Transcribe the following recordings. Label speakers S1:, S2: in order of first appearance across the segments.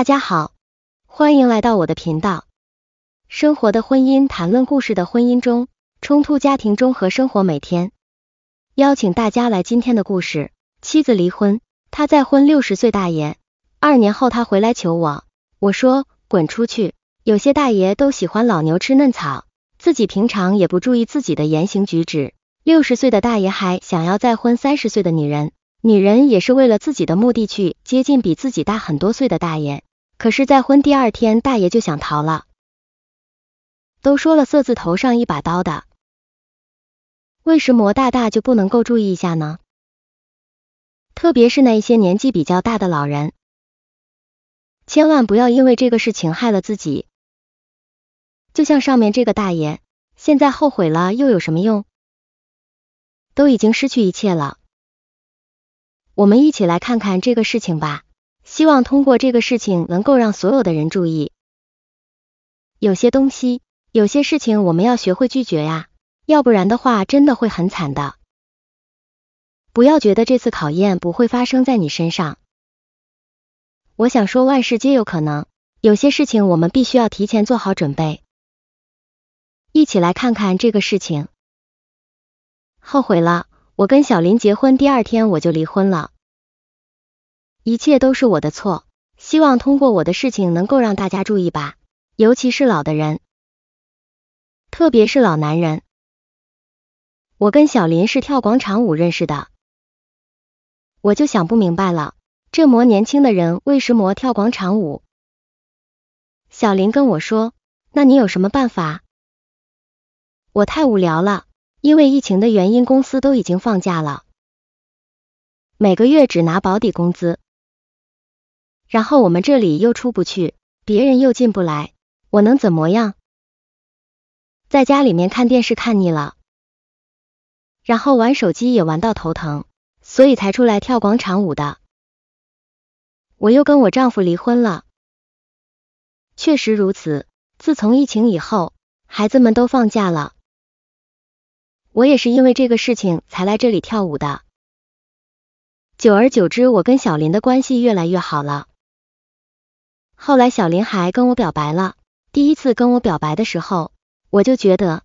S1: 大家好，欢迎来到我的频道。生活的婚姻，谈论故事的婚姻中，冲突家庭中和生活每天。邀请大家来今天的故事：妻子离婚，他再婚六十岁大爷，二年后他回来求我，我说滚出去。有些大爷都喜欢老牛吃嫩草，自己平常也不注意自己的言行举止。六十岁的大爷还想要再婚三十岁的女人，女人也是为了自己的目的去接近比自己大很多岁的大爷。可是再婚第二天，大爷就想逃了。都说了色字头上一把刀的，为什么大大就不能够注意一下呢？特别是那一些年纪比较大的老人，千万不要因为这个事情害了自己。就像上面这个大爷，现在后悔了又有什么用？都已经失去一切了。我们一起来看看这个事情吧。希望通过这个事情能够让所有的人注意，有些东西，有些事情我们要学会拒绝呀，要不然的话真的会很惨的。不要觉得这次考验不会发生在你身上。我想说万事皆有可能，有些事情我们必须要提前做好准备。一起来看看这个事情。后悔了，我跟小林结婚第二天我就离婚了。一切都是我的错，希望通过我的事情能够让大家注意吧，尤其是老的人，特别是老男人。我跟小林是跳广场舞认识的，我就想不明白了，这么年轻的人为什么跳广场舞？小林跟我说，那你有什么办法？我太无聊了，因为疫情的原因，公司都已经放假了，每个月只拿保底工资。然后我们这里又出不去，别人又进不来，我能怎么样？在家里面看电视看腻了，然后玩手机也玩到头疼，所以才出来跳广场舞的。我又跟我丈夫离婚了，确实如此。自从疫情以后，孩子们都放假了，我也是因为这个事情才来这里跳舞的。久而久之，我跟小林的关系越来越好了。后来小林还跟我表白了，第一次跟我表白的时候，我就觉得，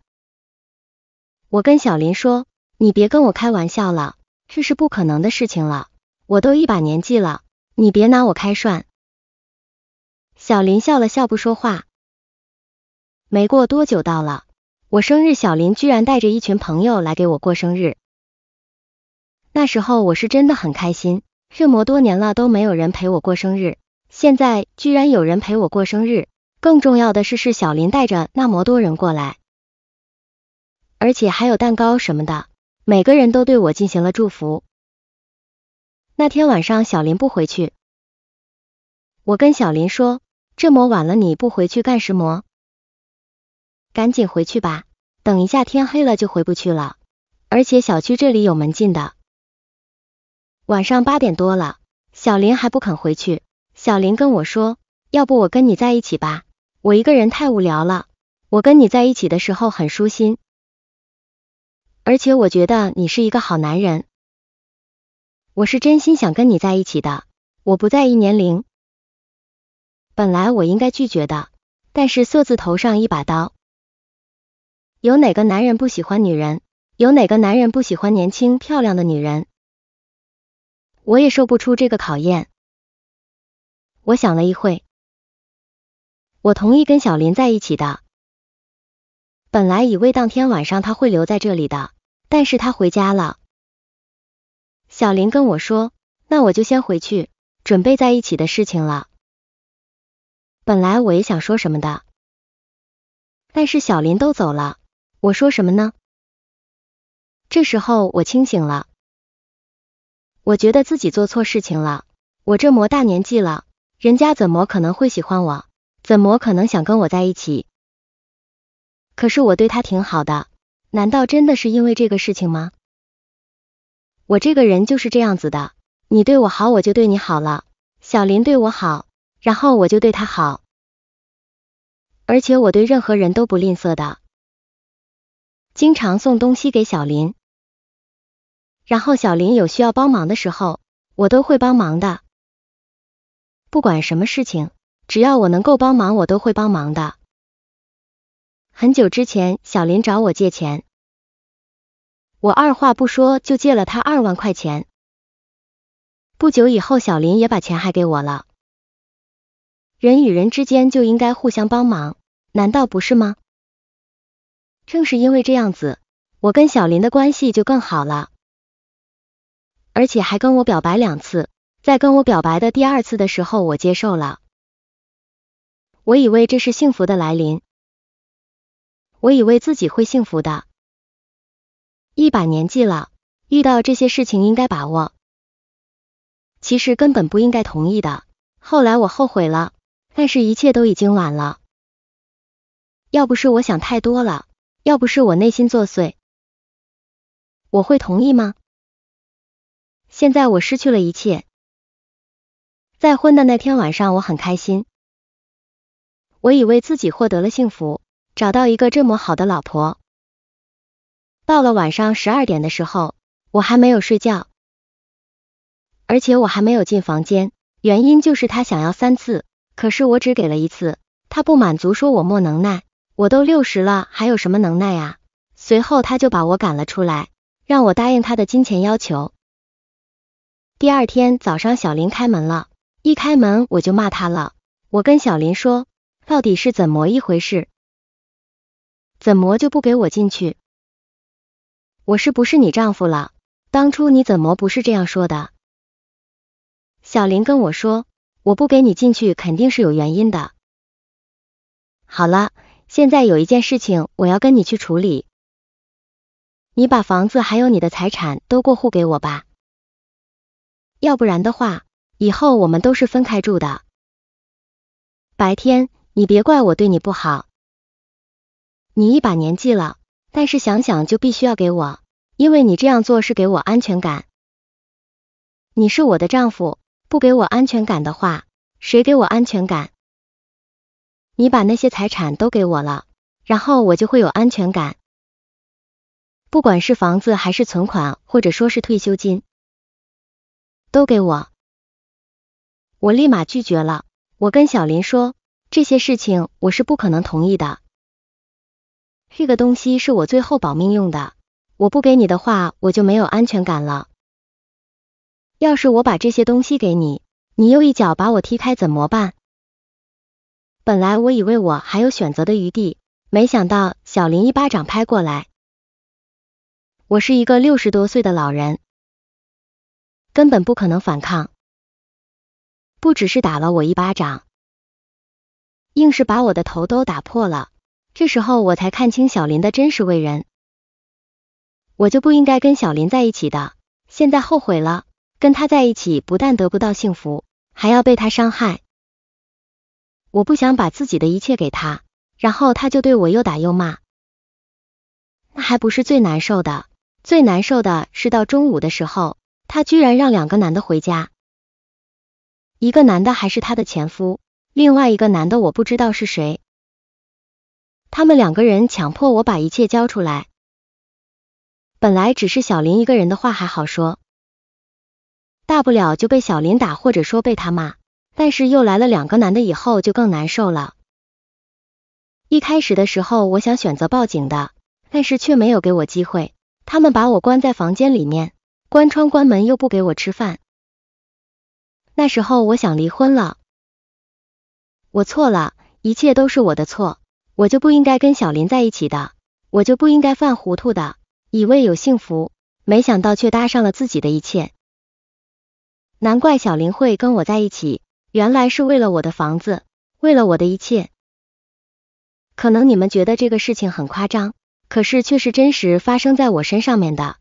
S1: 我跟小林说，你别跟我开玩笑了，这是不可能的事情了，我都一把年纪了，你别拿我开涮。小林笑了笑不说话。没过多久到了我生日，小林居然带着一群朋友来给我过生日，那时候我是真的很开心，这么多年了都没有人陪我过生日。现在居然有人陪我过生日，更重要的是是小林带着那么多人过来，而且还有蛋糕什么的，每个人都对我进行了祝福。那天晚上小林不回去，我跟小林说，这么晚了你不回去干什么？赶紧回去吧，等一下天黑了就回不去了，而且小区这里有门禁的。晚上八点多了，小林还不肯回去。小林跟我说：“要不我跟你在一起吧，我一个人太无聊了。我跟你在一起的时候很舒心，而且我觉得你是一个好男人。我是真心想跟你在一起的，我不在意年龄。本来我应该拒绝的，但是色字头上一把刀，有哪个男人不喜欢女人？有哪个男人不喜欢年轻漂亮的女人？我也受不出这个考验。”我想了一会，我同意跟小林在一起的。本来以为当天晚上他会留在这里的，但是他回家了。小林跟我说：“那我就先回去，准备在一起的事情了。”本来我也想说什么的，但是小林都走了，我说什么呢？这时候我清醒了，我觉得自己做错事情了，我这么大年纪了。人家怎么可能会喜欢我？怎么可能想跟我在一起？可是我对他挺好的，难道真的是因为这个事情吗？我这个人就是这样子的，你对我好我就对你好了。小林对我好，然后我就对他好，而且我对任何人都不吝啬的，经常送东西给小林，然后小林有需要帮忙的时候，我都会帮忙的。不管什么事情，只要我能够帮忙，我都会帮忙的。很久之前，小林找我借钱，我二话不说就借了他二万块钱。不久以后，小林也把钱还给我了。人与人之间就应该互相帮忙，难道不是吗？正是因为这样子，我跟小林的关系就更好了，而且还跟我表白两次。在跟我表白的第二次的时候，我接受了。我以为这是幸福的来临，我以为自己会幸福的。一把年纪了，遇到这些事情应该把握。其实根本不应该同意的。后来我后悔了，但是一切都已经晚了。要不是我想太多了，要不是我内心作祟，我会同意吗？现在我失去了一切。再婚的那天晚上，我很开心，我以为自己获得了幸福，找到一个这么好的老婆。到了晚上十二点的时候，我还没有睡觉，而且我还没有进房间，原因就是他想要三次，可是我只给了一次，他不满足，说我莫能耐，我都六十了，还有什么能耐啊？随后他就把我赶了出来，让我答应他的金钱要求。第二天早上，小林开门了。一开门我就骂他了，我跟小林说，到底是怎么一回事？怎么就不给我进去？我是不是你丈夫了？当初你怎么不是这样说的？小林跟我说，我不给你进去肯定是有原因的。好了，现在有一件事情我要跟你去处理，你把房子还有你的财产都过户给我吧，要不然的话。以后我们都是分开住的。白天，你别怪我对你不好。你一把年纪了，但是想想就必须要给我，因为你这样做是给我安全感。你是我的丈夫，不给我安全感的话，谁给我安全感？你把那些财产都给我了，然后我就会有安全感。不管是房子还是存款，或者说是退休金，都给我。我立马拒绝了。我跟小林说，这些事情我是不可能同意的。这个东西是我最后保命用的，我不给你的话，我就没有安全感了。要是我把这些东西给你，你又一脚把我踢开，怎么办？本来我以为我还有选择的余地，没想到小林一巴掌拍过来。我是一个六十多岁的老人，根本不可能反抗。不只是打了我一巴掌，硬是把我的头都打破了。这时候我才看清小林的真实为人。我就不应该跟小林在一起的，现在后悔了。跟他在一起不但得不到幸福，还要被他伤害。我不想把自己的一切给他。然后他就对我又打又骂。那还不是最难受的，最难受的是到中午的时候，他居然让两个男的回家。一个男的还是他的前夫，另外一个男的我不知道是谁。他们两个人强迫我把一切交出来。本来只是小林一个人的话还好说，大不了就被小林打或者说被他骂。但是又来了两个男的以后就更难受了。一开始的时候我想选择报警的，但是却没有给我机会。他们把我关在房间里面，关窗关门又不给我吃饭。那时候我想离婚了，我错了，一切都是我的错，我就不应该跟小林在一起的，我就不应该犯糊涂的，以为有幸福，没想到却搭上了自己的一切。难怪小林会跟我在一起，原来是为了我的房子，为了我的一切。可能你们觉得这个事情很夸张，可是却是真实发生在我身上面的。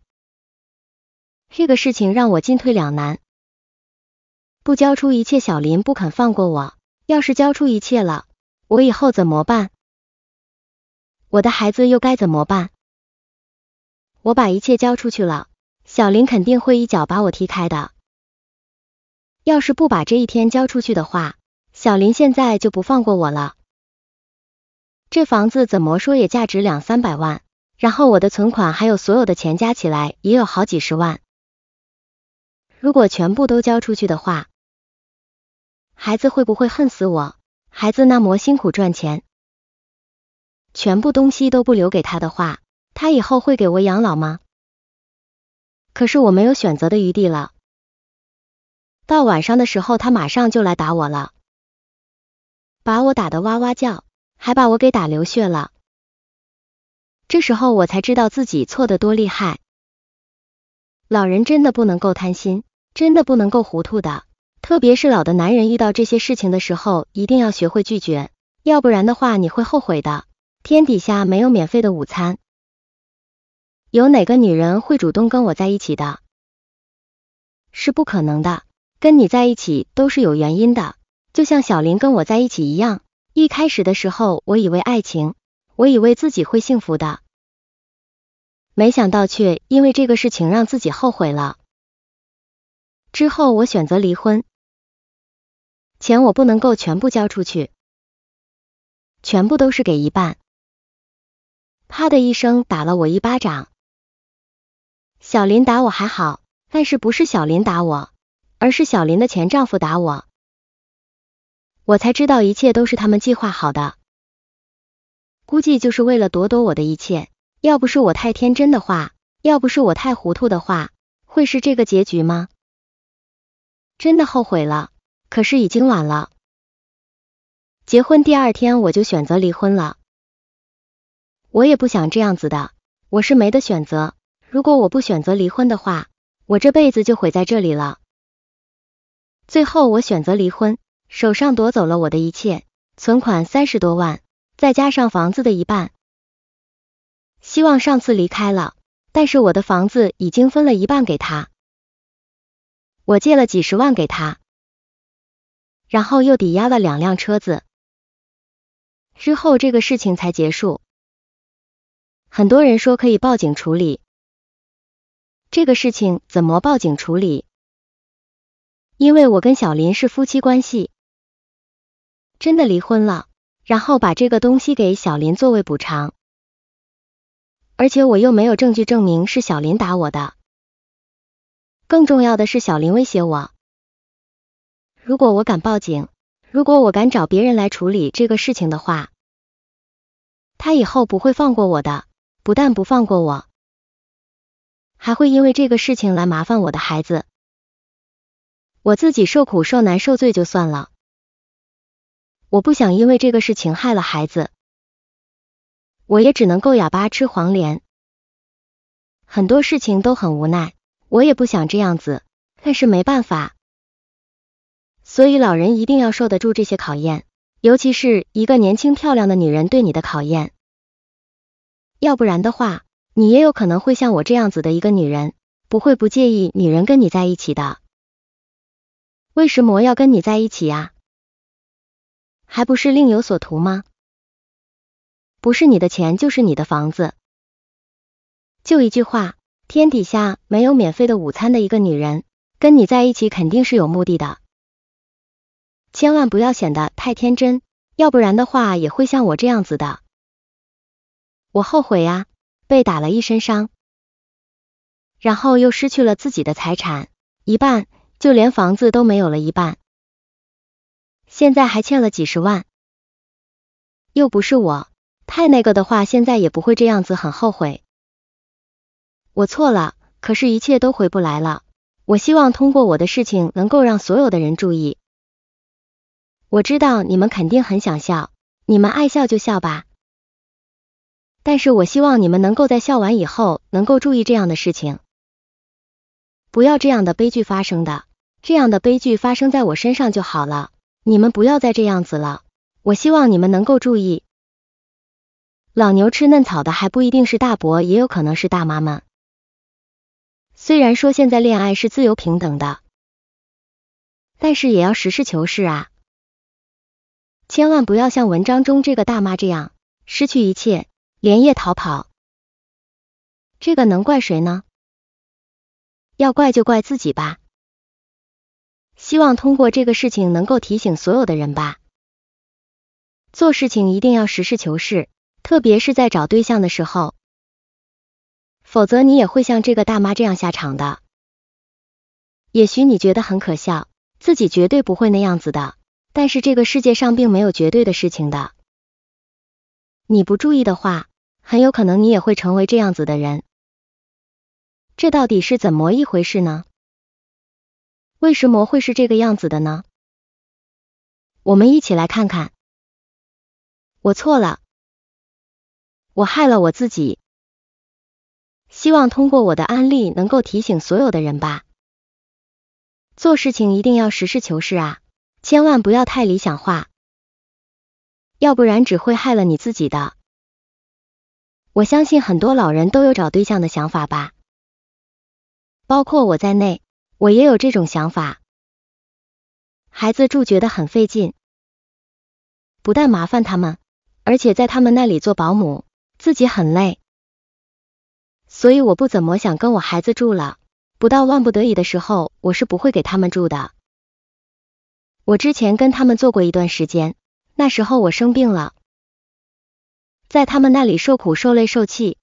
S1: 这个事情让我进退两难。不交出一切，小林不肯放过我。要是交出一切了，我以后怎么办？我的孩子又该怎么办？我把一切交出去了，小林肯定会一脚把我踢开的。要是不把这一天交出去的话，小林现在就不放过我了。这房子怎么说也价值两三百万，然后我的存款还有所有的钱加起来也有好几十万，如果全部都交出去的话。孩子会不会恨死我？孩子那么辛苦赚钱，全部东西都不留给他的话，他以后会给我养老吗？可是我没有选择的余地了。到晚上的时候，他马上就来打我了，把我打得哇哇叫，还把我给打流血了。这时候我才知道自己错得多厉害。老人真的不能够贪心，真的不能够糊涂的。特别是老的男人遇到这些事情的时候，一定要学会拒绝，要不然的话你会后悔的。天底下没有免费的午餐，有哪个女人会主动跟我在一起的？是不可能的。跟你在一起都是有原因的，就像小林跟我在一起一样，一开始的时候我以为爱情，我以为自己会幸福的，没想到却因为这个事情让自己后悔了。之后我选择离婚。钱我不能够全部交出去，全部都是给一半。啪的一声打了我一巴掌，小林打我还好，但是不是小林打我，而是小林的前丈夫打我，我才知道一切都是他们计划好的，估计就是为了夺夺我的一切。要不是我太天真的话，要不是我太糊涂的话，会是这个结局吗？真的后悔了。可是已经晚了。结婚第二天我就选择离婚了。我也不想这样子的，我是没得选择。如果我不选择离婚的话，我这辈子就毁在这里了。最后我选择离婚，手上夺走了我的一切，存款三十多万，再加上房子的一半。希望上次离开了，但是我的房子已经分了一半给他，我借了几十万给他。然后又抵押了两辆车子，之后这个事情才结束。很多人说可以报警处理，这个事情怎么报警处理？因为我跟小林是夫妻关系，真的离婚了，然后把这个东西给小林作为补偿，而且我又没有证据证明是小林打我的，更重要的是小林威胁我。如果我敢报警，如果我敢找别人来处理这个事情的话，他以后不会放过我的，不但不放过我，还会因为这个事情来麻烦我的孩子，我自己受苦受难受罪就算了，我不想因为这个事情害了孩子，我也只能够哑巴吃黄连，很多事情都很无奈，我也不想这样子，但是没办法。所以老人一定要受得住这些考验，尤其是一个年轻漂亮的女人对你的考验。要不然的话，你也有可能会像我这样子的一个女人，不会不介意女人跟你在一起的。为什么要跟你在一起呀？还不是另有所图吗？不是你的钱，就是你的房子。就一句话，天底下没有免费的午餐的一个女人，跟你在一起肯定是有目的的。千万不要显得太天真，要不然的话也会像我这样子的。我后悔呀，被打了一身伤，然后又失去了自己的财产一半，就连房子都没有了一半，现在还欠了几十万。又不是我太那个的话，现在也不会这样子很后悔。我错了，可是，一切都回不来了。我希望通过我的事情能够让所有的人注意。我知道你们肯定很想笑，你们爱笑就笑吧。但是我希望你们能够在笑完以后，能够注意这样的事情，不要这样的悲剧发生的。这样的悲剧发生在我身上就好了，你们不要再这样子了。我希望你们能够注意，老牛吃嫩草的还不一定是大伯，也有可能是大妈们。虽然说现在恋爱是自由平等的，但是也要实事求是啊。千万不要像文章中这个大妈这样失去一切，连夜逃跑。这个能怪谁呢？要怪就怪自己吧。希望通过这个事情能够提醒所有的人吧。做事情一定要实事求是，特别是在找对象的时候，否则你也会像这个大妈这样下场的。也许你觉得很可笑，自己绝对不会那样子的。但是这个世界上并没有绝对的事情的，你不注意的话，很有可能你也会成为这样子的人。这到底是怎么一回事呢？为什么会是这个样子的呢？我们一起来看看。我错了，我害了我自己。希望通过我的案例能够提醒所有的人吧，做事情一定要实事求是啊。千万不要太理想化，要不然只会害了你自己的。我相信很多老人都有找对象的想法吧，包括我在内，我也有这种想法。孩子住觉得很费劲，不但麻烦他们，而且在他们那里做保姆，自己很累，所以我不怎么想跟我孩子住了，不到万不得已的时候，我是不会给他们住的。我之前跟他们做过一段时间，那时候我生病了，在他们那里受苦受累受气，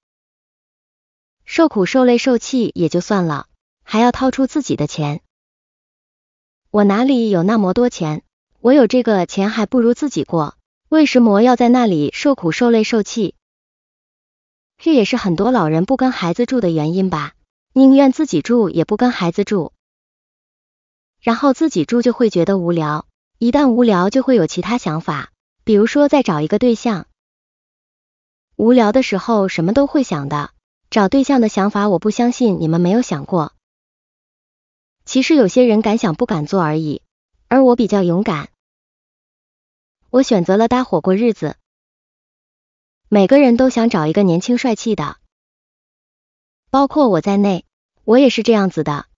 S1: 受苦受累受气也就算了，还要掏出自己的钱，我哪里有那么多钱？我有这个钱还不如自己过，为什么要在那里受苦受累受气？这也是很多老人不跟孩子住的原因吧，宁愿自己住也不跟孩子住。然后自己住就会觉得无聊，一旦无聊就会有其他想法，比如说再找一个对象。无聊的时候什么都会想的，找对象的想法我不相信你们没有想过。其实有些人敢想不敢做而已，而我比较勇敢，我选择了搭伙过日子。每个人都想找一个年轻帅气的，包括我在内，我也是这样子的。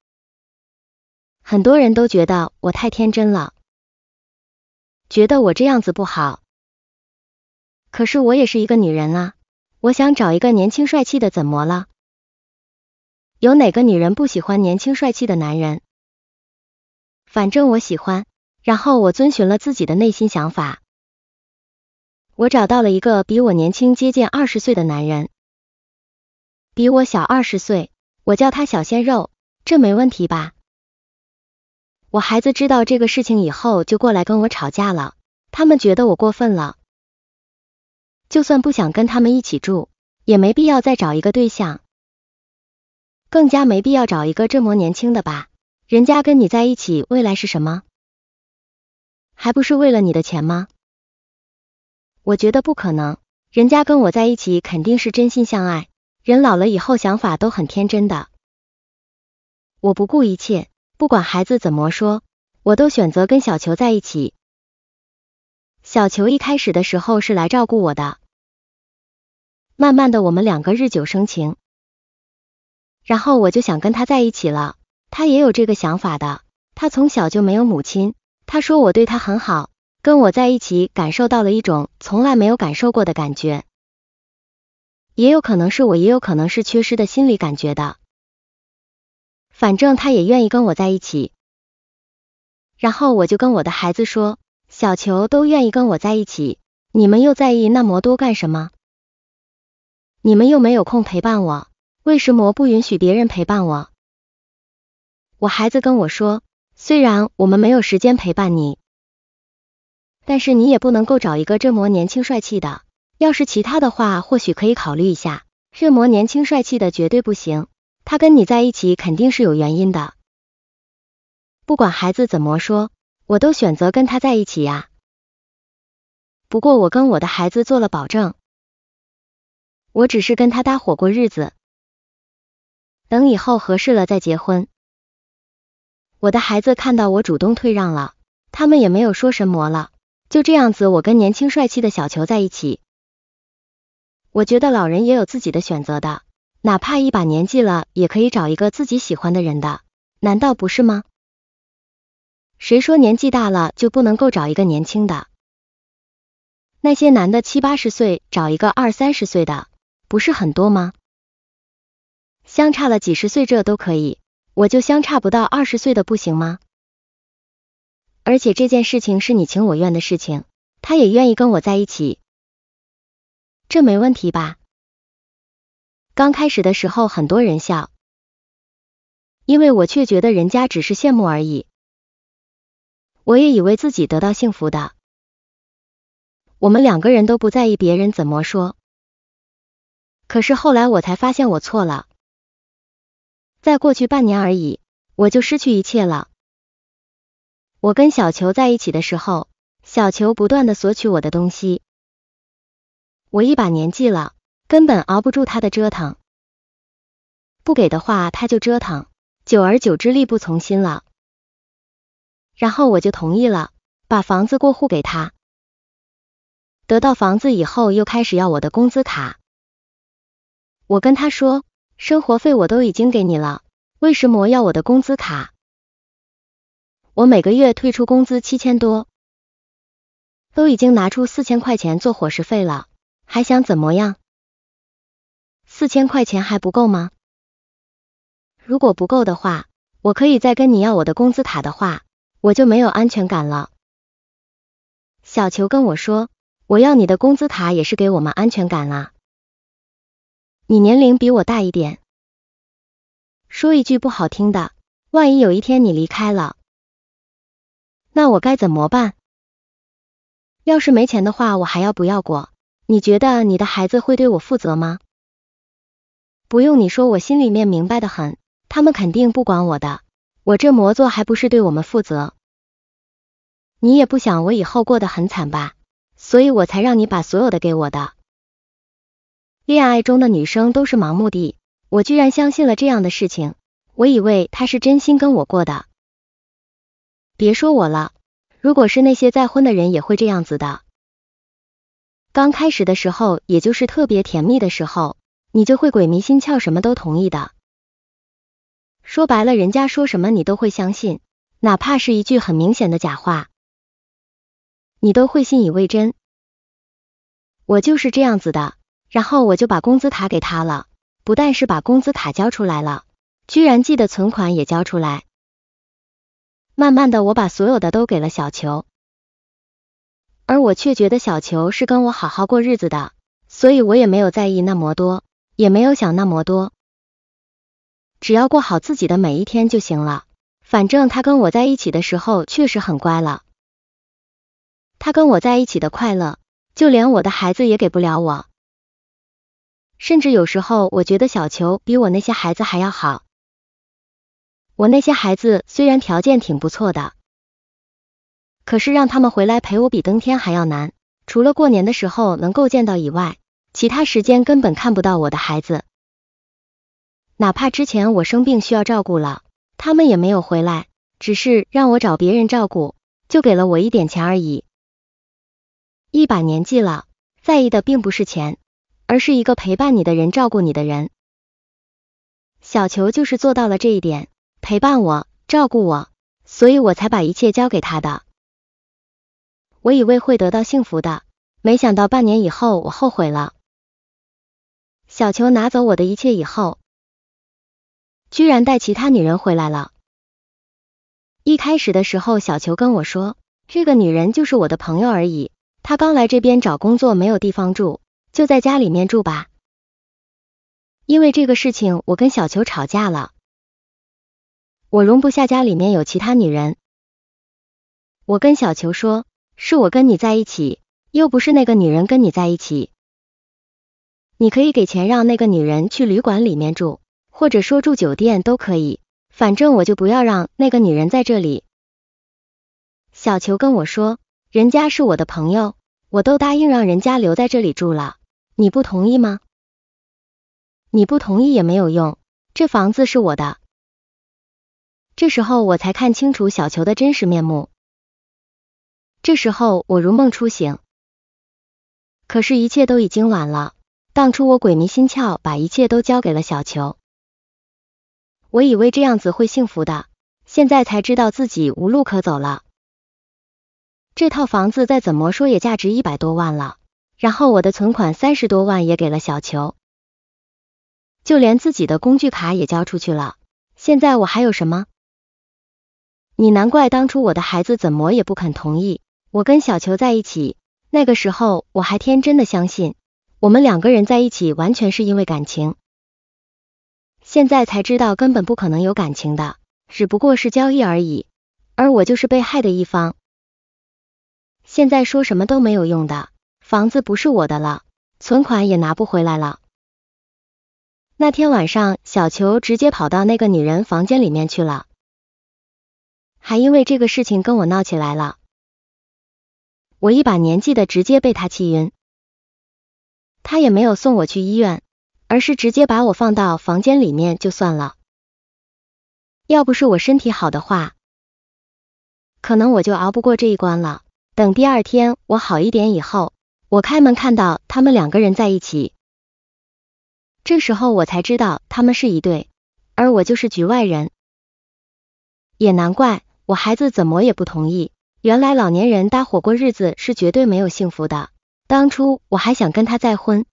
S1: 很多人都觉得我太天真了，觉得我这样子不好。可是我也是一个女人啊，我想找一个年轻帅气的，怎么了？有哪个女人不喜欢年轻帅气的男人？反正我喜欢。然后我遵循了自己的内心想法，我找到了一个比我年轻接近二十岁的男人，比我小二十岁，我叫他小鲜肉，这没问题吧？我孩子知道这个事情以后，就过来跟我吵架了。他们觉得我过分了，就算不想跟他们一起住，也没必要再找一个对象，更加没必要找一个这么年轻的吧。人家跟你在一起，未来是什么？还不是为了你的钱吗？我觉得不可能，人家跟我在一起肯定是真心相爱。人老了以后，想法都很天真的。我不顾一切。不管孩子怎么说，我都选择跟小球在一起。小球一开始的时候是来照顾我的，慢慢的我们两个日久生情，然后我就想跟他在一起了。他也有这个想法的，他从小就没有母亲，他说我对他很好，跟我在一起感受到了一种从来没有感受过的感觉，也有可能是我也有可能是缺失的心理感觉的。反正他也愿意跟我在一起，然后我就跟我的孩子说，小球都愿意跟我在一起，你们又在意那么多干什么？你们又没有空陪伴我，为什么不允许别人陪伴我？我孩子跟我说，虽然我们没有时间陪伴你，但是你也不能够找一个这么年轻帅气的，要是其他的话或许可以考虑一下，这么年轻帅气的绝对不行。他跟你在一起肯定是有原因的，不管孩子怎么说，我都选择跟他在一起呀。不过我跟我的孩子做了保证，我只是跟他搭伙过日子，等以后合适了再结婚。我的孩子看到我主动退让了，他们也没有说什么了。就这样子，我跟年轻帅气的小球在一起，我觉得老人也有自己的选择的。哪怕一把年纪了，也可以找一个自己喜欢的人的，难道不是吗？谁说年纪大了就不能够找一个年轻的？那些男的七八十岁找一个二三十岁的，不是很多吗？相差了几十岁这都可以，我就相差不到二十岁的不行吗？而且这件事情是你情我愿的事情，他也愿意跟我在一起，这没问题吧？刚开始的时候，很多人笑，因为我却觉得人家只是羡慕而已。我也以为自己得到幸福的，我们两个人都不在意别人怎么说。可是后来我才发现我错了，在过去半年而已，我就失去一切了。我跟小球在一起的时候，小球不断的索取我的东西，我一把年纪了。根本熬不住他的折腾，不给的话他就折腾，久而久之力不从心了。然后我就同意了，把房子过户给他。得到房子以后又开始要我的工资卡。我跟他说，生活费我都已经给你了，为什么要我的工资卡？我每个月退出工资七千多，都已经拿出四千块钱做伙食费了，还想怎么样？四千块钱还不够吗？如果不够的话，我可以再跟你要我的工资卡的话，我就没有安全感了。小球跟我说，我要你的工资卡也是给我们安全感啦。你年龄比我大一点，说一句不好听的，万一有一天你离开了，那我该怎么办？要是没钱的话，我还要不要过？你觉得你的孩子会对我负责吗？不用你说，我心里面明白的很，他们肯定不管我的，我这么做还不是对我们负责？你也不想我以后过得很惨吧？所以我才让你把所有的给我的。恋爱中的女生都是盲目的，我居然相信了这样的事情，我以为他是真心跟我过的。别说我了，如果是那些再婚的人也会这样子的。刚开始的时候，也就是特别甜蜜的时候。你就会鬼迷心窍，什么都同意的。说白了，人家说什么你都会相信，哪怕是一句很明显的假话，你都会信以为真。我就是这样子的，然后我就把工资卡给他了，不但是把工资卡交出来了，居然记得存款也交出来。慢慢的，我把所有的都给了小球，而我却觉得小球是跟我好好过日子的，所以我也没有在意那么多。也没有想那么多，只要过好自己的每一天就行了。反正他跟我在一起的时候确实很乖了，他跟我在一起的快乐，就连我的孩子也给不了我。甚至有时候，我觉得小球比我那些孩子还要好。我那些孩子虽然条件挺不错的，可是让他们回来陪我比登天还要难，除了过年的时候能够见到以外。其他时间根本看不到我的孩子，哪怕之前我生病需要照顾了，他们也没有回来，只是让我找别人照顾，就给了我一点钱而已。一把年纪了，在意的并不是钱，而是一个陪伴你的人，照顾你的人。小球就是做到了这一点，陪伴我，照顾我，所以我才把一切交给他的。我以为会得到幸福的，没想到半年以后我后悔了。小球拿走我的一切以后，居然带其他女人回来了。一开始的时候，小球跟我说，这个女人就是我的朋友而已，她刚来这边找工作，没有地方住，就在家里面住吧。因为这个事情，我跟小球吵架了。我容不下家里面有其他女人。我跟小球说，是我跟你在一起，又不是那个女人跟你在一起。你可以给钱让那个女人去旅馆里面住，或者说住酒店都可以，反正我就不要让那个女人在这里。小球跟我说，人家是我的朋友，我都答应让人家留在这里住了，你不同意吗？你不同意也没有用，这房子是我的。这时候我才看清楚小球的真实面目。这时候我如梦初醒，可是，一切都已经晚了。当初我鬼迷心窍，把一切都交给了小球，我以为这样子会幸福的，现在才知道自己无路可走了。这套房子再怎么说也价值一百多万了，然后我的存款三十多万也给了小球，就连自己的工具卡也交出去了，现在我还有什么？你难怪当初我的孩子怎么也不肯同意我跟小球在一起，那个时候我还天真的相信。我们两个人在一起完全是因为感情，现在才知道根本不可能有感情的，只不过是交易而已。而我就是被害的一方，现在说什么都没有用的，房子不是我的了，存款也拿不回来了。那天晚上，小球直接跑到那个女人房间里面去了，还因为这个事情跟我闹起来了，我一把年纪的，直接被他气晕。他也没有送我去医院，而是直接把我放到房间里面就算了。要不是我身体好的话，可能我就熬不过这一关了。等第二天我好一点以后，我开门看到他们两个人在一起，这时候我才知道他们是一对，而我就是局外人。也难怪我孩子怎么也不同意，原来老年人搭伙过日子是绝对没有幸福的。当初我还想跟他再婚，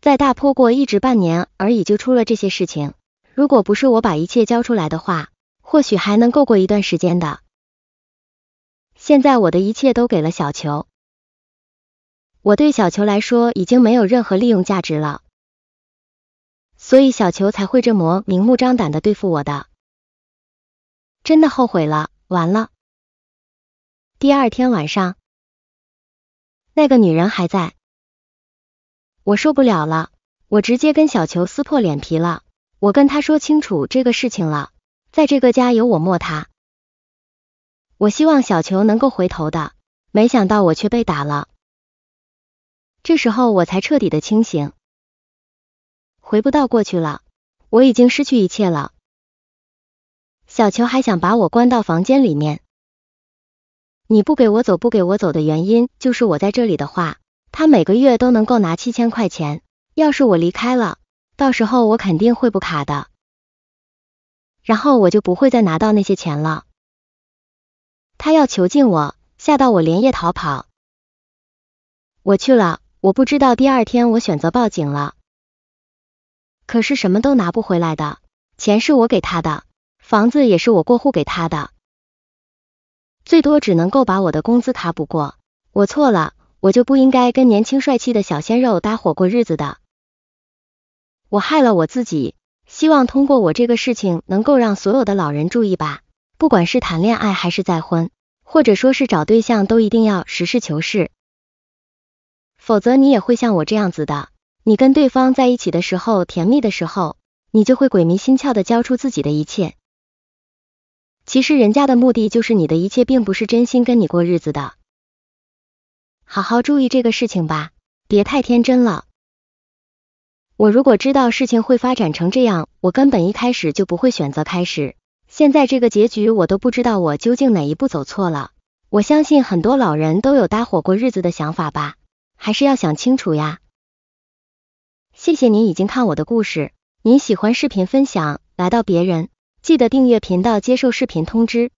S1: 在大坡过一直半年而已，就出了这些事情。如果不是我把一切交出来的话，或许还能够过一段时间的。现在我的一切都给了小球，我对小球来说已经没有任何利用价值了，所以小球才会这么明目张胆的对付我的。真的后悔了，完了。第二天晚上。那个女人还在，我受不了了，我直接跟小球撕破脸皮了，我跟他说清楚这个事情了，在这个家有我没他，我希望小球能够回头的，没想到我却被打了，这时候我才彻底的清醒，回不到过去了，我已经失去一切了，小球还想把我关到房间里面。你不给我走，不给我走的原因就是我在这里的话，他每个月都能够拿七千块钱。要是我离开了，到时候我肯定会不卡的，然后我就不会再拿到那些钱了。他要囚禁我，吓到我连夜逃跑。我去了，我不知道第二天我选择报警了，可是什么都拿不回来的。钱是我给他的，房子也是我过户给他的。最多只能够把我的工资卡补过，我错了，我就不应该跟年轻帅气的小鲜肉搭伙过日子的，我害了我自己，希望通过我这个事情能够让所有的老人注意吧，不管是谈恋爱还是再婚，或者说是找对象，都一定要实事求是，否则你也会像我这样子的，你跟对方在一起的时候，甜蜜的时候，你就会鬼迷心窍的交出自己的一切。其实人家的目的就是你的一切，并不是真心跟你过日子的。好好注意这个事情吧，别太天真了。我如果知道事情会发展成这样，我根本一开始就不会选择开始。现在这个结局，我都不知道我究竟哪一步走错了。我相信很多老人都有搭伙过日子的想法吧，还是要想清楚呀。谢谢您已经看我的故事，您喜欢视频分享，来到别人。记得订阅频道，接受视频通知。